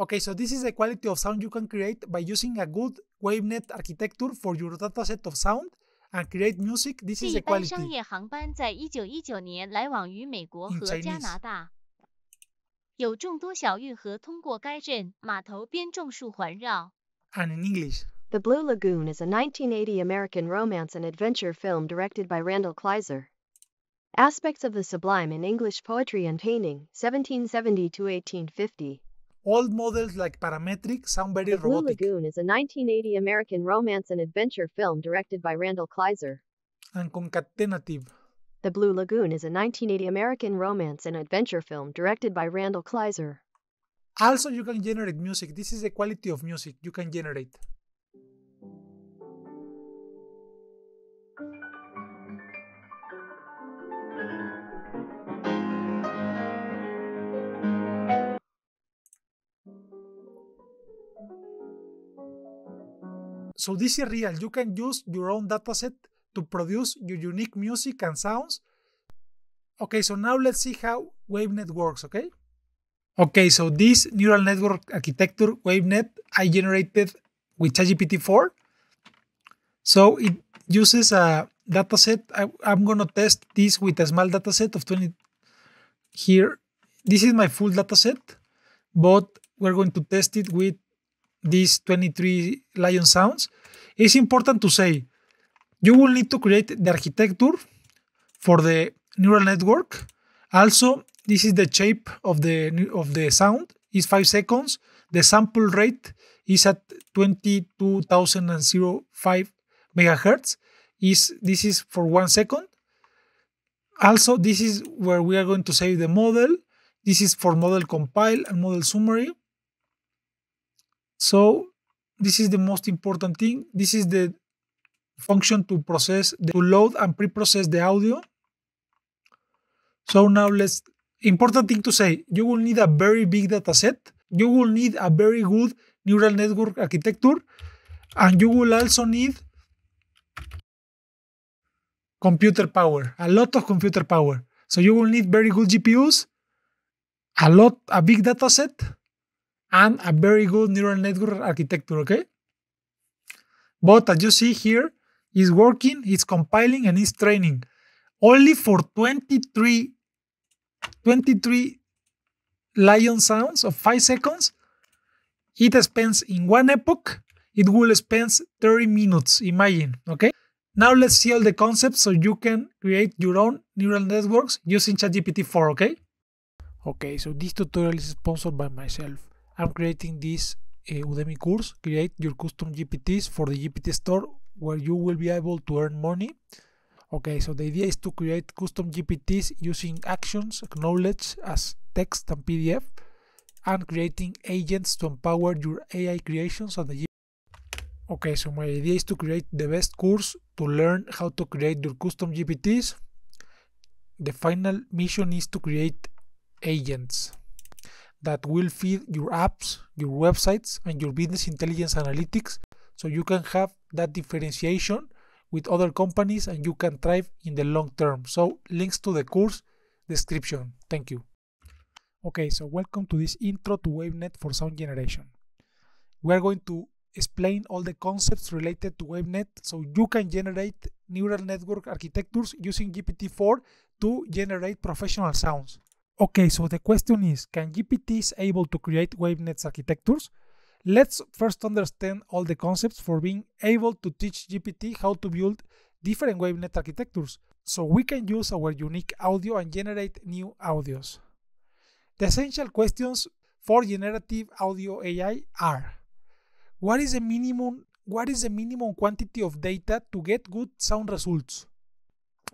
Okay, so this is the quality of sound you can create by using a good WaveNet architecture for your dataset of sound and create music. This is the quality. 商业航班在1919年来往于美国和加拿大，有众多小运河通过该镇，码头边种树环绕。And in English. The Blue Lagoon is a 1980 American romance and adventure film directed by Randall Kleiser. Aspects of the Sublime in English Poetry and Painting, 1770 to 1850. Old models like Parametric sound very the robotic. Blue Lagoon is a 1980 American romance and adventure film directed by Randall Kleiser. And Concatenative. The Blue Lagoon is a 1980 American romance and adventure film directed by Randall Kleiser. Also, you can generate music. This is the quality of music you can generate. So this is real. You can use your own dataset to produce your unique music and sounds. Okay, so now let's see how WaveNet works, okay? Okay, so this neural network architecture, WaveNet, I generated with ChatGPT-4. So it uses a dataset. I, I'm gonna test this with a small dataset of 20 here. This is my full dataset, but we're going to test it with these 23 lion sounds, it's important to say you will need to create the architecture for the neural network. Also, this is the shape of the, of the sound is 5 seconds. The sample rate is at 22,005 megahertz. Is, this is for one second. Also, this is where we are going to save the model. This is for model compile and model summary. So this is the most important thing. This is the function to process, the, to load and pre-process the audio. So now let's, important thing to say, you will need a very big data set. You will need a very good neural network architecture. And you will also need computer power, a lot of computer power. So you will need very good GPUs, a lot, a big data set, and a very good neural network architecture, okay? But as you see here, it's working, it's compiling, and it's training. Only for 23, 23 lion sounds of 5 seconds, it spends in one epoch, it will spend 30 minutes, imagine, okay? Now let's see all the concepts so you can create your own neural networks using ChatGPT 4, okay? Okay, so this tutorial is sponsored by myself. I'm creating this uh, Udemy course, create your custom GPTs for the GPT store where you will be able to earn money. Okay, so the idea is to create custom GPTs using actions, knowledge as text and PDF, and creating agents to empower your AI creations on the GPT. Okay, so my idea is to create the best course to learn how to create your custom GPTs. The final mission is to create agents that will feed your apps, your websites, and your business intelligence analytics so you can have that differentiation with other companies and you can thrive in the long term. So, links to the course description. Thank you. Okay, so welcome to this intro to WaveNet for sound generation. We are going to explain all the concepts related to WaveNet so you can generate neural network architectures using GPT-4 to generate professional sounds. Okay, so the question is, can GPTs able to create WaveNets architectures? Let's first understand all the concepts for being able to teach GPT how to build different WaveNet architectures, so we can use our unique audio and generate new audios. The essential questions for generative audio AI are what is the minimum what is the minimum quantity of data to get good sound results?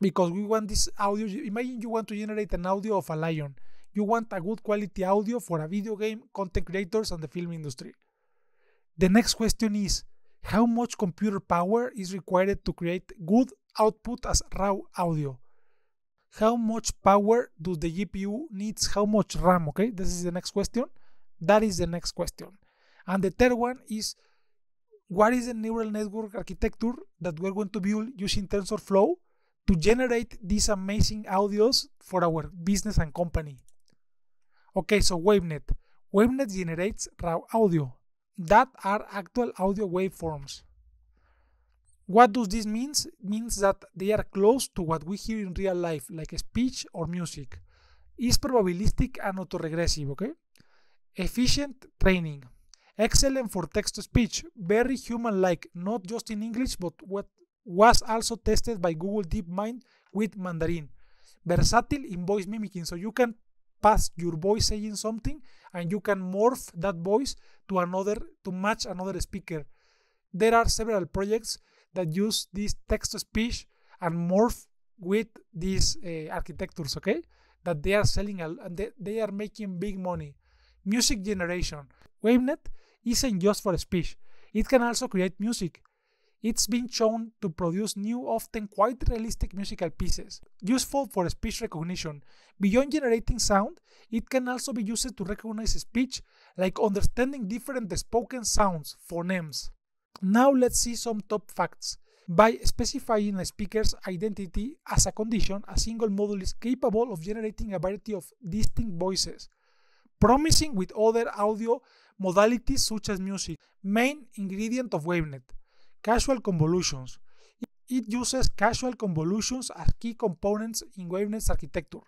because we want this audio. Imagine you want to generate an audio of a lion. You want a good quality audio for a video game, content creators, and the film industry. The next question is how much computer power is required to create good output as raw audio? How much power does the GPU needs? How much RAM? Okay, this is the next question. That is the next question. And the third one is what is the neural network architecture that we're going to build using TensorFlow to generate these amazing audios for our business and company. Okay, so WaveNet. WaveNet generates raw audio that are actual audio waveforms. What does this mean? Means that they are close to what we hear in real life, like speech or music. Is probabilistic and autoregressive, okay? Efficient training. Excellent for text to speech, very human like, not just in English, but what was also tested by Google DeepMind with Mandarin. Versatile in voice mimicking. So you can pass your voice saying something and you can morph that voice to another, to match another speaker. There are several projects that use this text to speech and morph with these uh, architectures, okay? That they are selling and they, they are making big money. Music generation. WaveNet isn't just for speech, it can also create music. It's been shown to produce new, often quite realistic musical pieces. Useful for speech recognition, beyond generating sound, it can also be used to recognize speech, like understanding different spoken sounds, phonemes. Now let's see some top facts. By specifying a speaker's identity as a condition, a single model is capable of generating a variety of distinct voices, promising with other audio modalities such as music, main ingredient of WaveNet. Causal convolutions. It uses causal convolutions as key components in wavenet's architecture.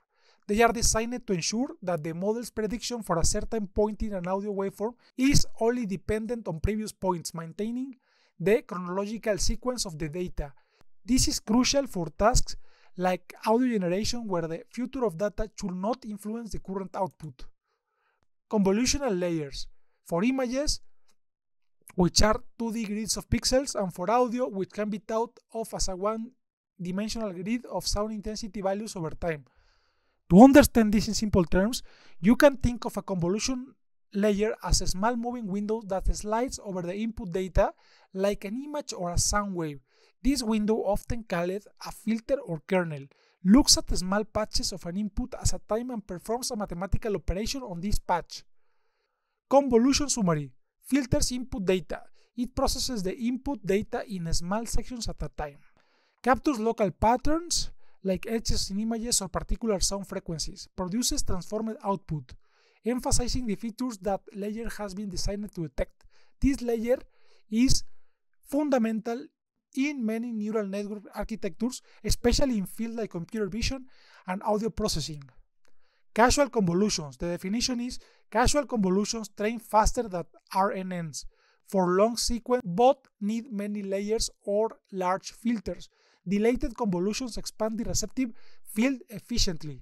They are designed to ensure that the model's prediction for a certain point in an audio waveform is only dependent on previous points, maintaining the chronological sequence of the data. This is crucial for tasks like audio generation where the future of data should not influence the current output. Convolutional layers. For images, which are 2D grids of pixels, and for audio, which can be thought of as a one-dimensional grid of sound intensity values over time. To understand this in simple terms, you can think of a convolution layer as a small moving window that slides over the input data like an image or a sound wave. This window, often called a filter or kernel, looks at small patches of an input as a time and performs a mathematical operation on this patch. Convolution summary filters input data. It processes the input data in small sections at a time. Captures local patterns like edges in images or particular sound frequencies. Produces transformed output, emphasizing the features that layer has been designed to detect. This layer is fundamental in many neural network architectures, especially in fields like computer vision and audio processing. Casual convolutions. The definition is casual convolutions train faster than RNNs for long sequence but need many layers or large filters. Dilated convolutions expand the receptive field efficiently.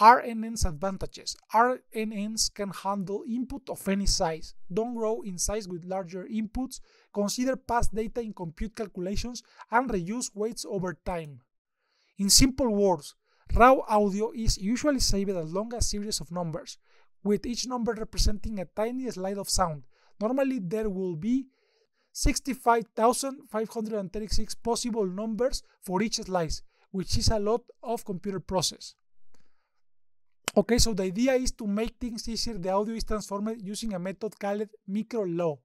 RNN's advantages. RNNs can handle input of any size. Don't grow in size with larger inputs. Consider past data in compute calculations and reduce weights over time. In simple words, Raw audio is usually saved as long as series of numbers, with each number representing a tiny slide of sound. Normally, there will be 65,536 possible numbers for each slice, which is a lot of computer process. Okay, so the idea is to make things easier, the audio is transformed using a method called micro-law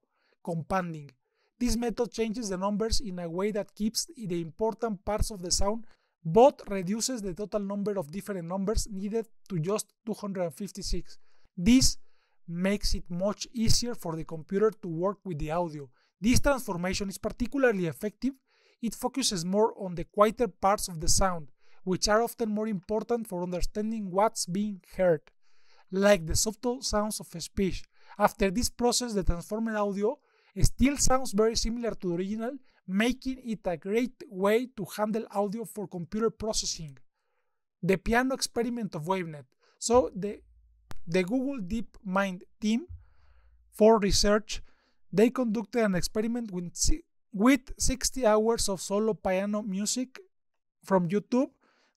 compounding. This method changes the numbers in a way that keeps the important parts of the sound both reduces the total number of different numbers needed to just 256. This makes it much easier for the computer to work with the audio. This transformation is particularly effective. It focuses more on the quieter parts of the sound, which are often more important for understanding what's being heard, like the subtle sounds of speech. After this process, the transformed audio still sounds very similar to the original, making it a great way to handle audio for computer processing. The piano experiment of WaveNet. So the, the Google DeepMind team for research, they conducted an experiment with, with 60 hours of solo piano music from YouTube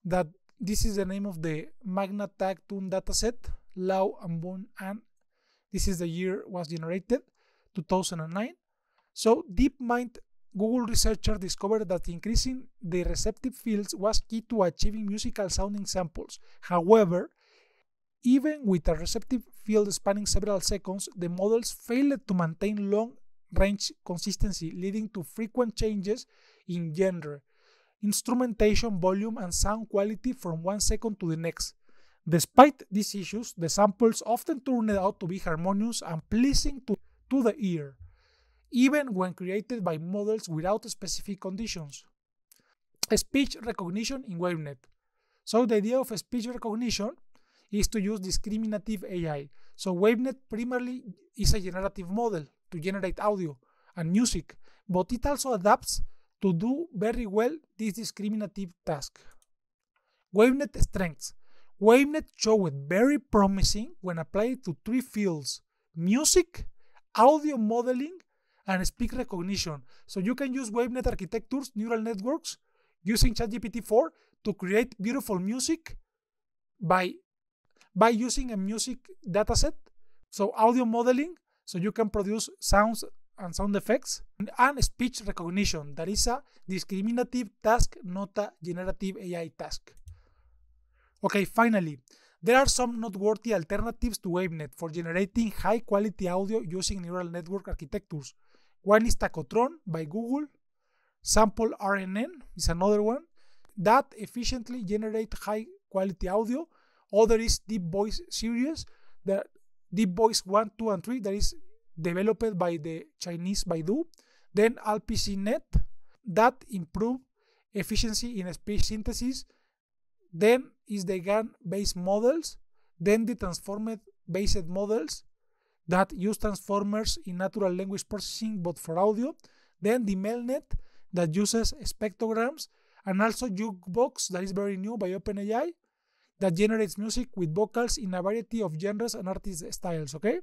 that this is the name of the Magna Tag Tune dataset, Lau and Boon and this is the year was generated, 2009. So DeepMind Google researchers discovered that increasing the receptive fields was key to achieving musical sounding samples. However, even with a receptive field spanning several seconds, the models failed to maintain long range consistency, leading to frequent changes in genre, instrumentation, volume, and sound quality from one second to the next. Despite these issues, the samples often turned out to be harmonious and pleasing to, to the ear even when created by models without specific conditions. Speech recognition in WaveNet. So the idea of speech recognition is to use discriminative AI. So WaveNet primarily is a generative model to generate audio and music, but it also adapts to do very well this discriminative task. WaveNet strengths. WaveNet showed very promising when applied to three fields, music, audio modeling, and speak recognition. So you can use WaveNet architectures, neural networks, using ChatGPT-4 to create beautiful music by, by using a music dataset. So audio modeling, so you can produce sounds and sound effects, and, and speech recognition, that is a discriminative task, not a generative AI task. Okay, finally, there are some noteworthy alternatives to WaveNet for generating high quality audio using neural network architectures. One is Tacotron by Google. Sample RNN is another one that efficiently generate high quality audio. Other is Deep Voice series, the Deep Voice 1, 2, and 3 that is developed by the Chinese Baidu. Then AlpCNet that improve efficiency in speech synthesis then is the GAN-based models, then the transformer-based models that use transformers in natural language processing, but for audio. Then the MelNet that uses spectrograms, and also Jukebox that is very new by OpenAI that generates music with vocals in a variety of genres and artist styles, okay?